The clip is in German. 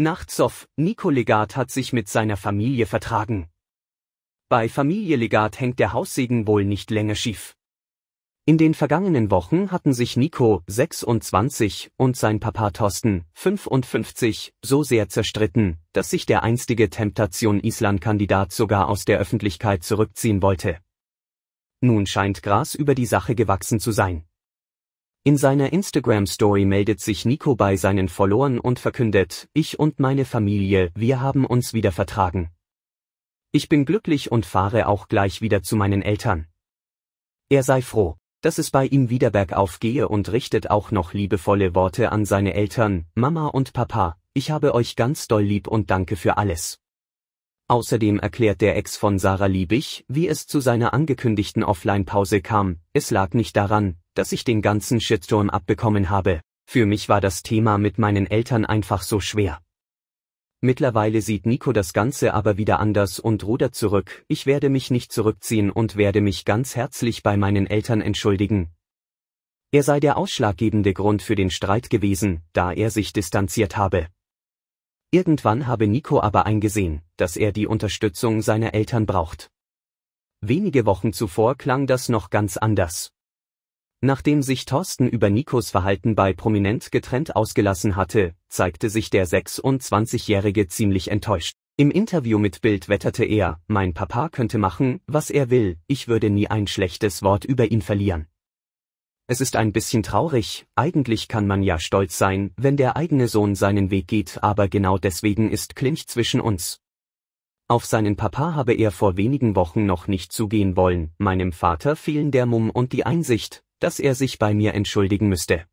Nachtsoff, Nico Legat hat sich mit seiner Familie vertragen. Bei Familie Legat hängt der Haussegen wohl nicht länger schief. In den vergangenen Wochen hatten sich Nico, 26, und sein Papa Thorsten, 55, so sehr zerstritten, dass sich der einstige Temptation Island-Kandidat sogar aus der Öffentlichkeit zurückziehen wollte. Nun scheint Gras über die Sache gewachsen zu sein. In seiner Instagram-Story meldet sich Nico bei seinen Followern und verkündet, ich und meine Familie, wir haben uns wieder vertragen. Ich bin glücklich und fahre auch gleich wieder zu meinen Eltern. Er sei froh, dass es bei ihm wieder bergauf gehe und richtet auch noch liebevolle Worte an seine Eltern, Mama und Papa, ich habe euch ganz doll lieb und danke für alles. Außerdem erklärt der Ex von Sarah Liebig, wie es zu seiner angekündigten Offline-Pause kam. Es lag nicht daran, dass ich den ganzen Shitstorm abbekommen habe. Für mich war das Thema mit meinen Eltern einfach so schwer. Mittlerweile sieht Nico das Ganze aber wieder anders und rudert zurück. Ich werde mich nicht zurückziehen und werde mich ganz herzlich bei meinen Eltern entschuldigen. Er sei der ausschlaggebende Grund für den Streit gewesen, da er sich distanziert habe. Irgendwann habe Nico aber eingesehen, dass er die Unterstützung seiner Eltern braucht. Wenige Wochen zuvor klang das noch ganz anders. Nachdem sich Thorsten über Nikos Verhalten bei Prominent getrennt ausgelassen hatte, zeigte sich der 26-Jährige ziemlich enttäuscht. Im Interview mit Bild wetterte er, mein Papa könnte machen, was er will, ich würde nie ein schlechtes Wort über ihn verlieren. Es ist ein bisschen traurig, eigentlich kann man ja stolz sein, wenn der eigene Sohn seinen Weg geht, aber genau deswegen ist Clinch zwischen uns. Auf seinen Papa habe er vor wenigen Wochen noch nicht zugehen wollen, meinem Vater fehlen der Mumm und die Einsicht, dass er sich bei mir entschuldigen müsste.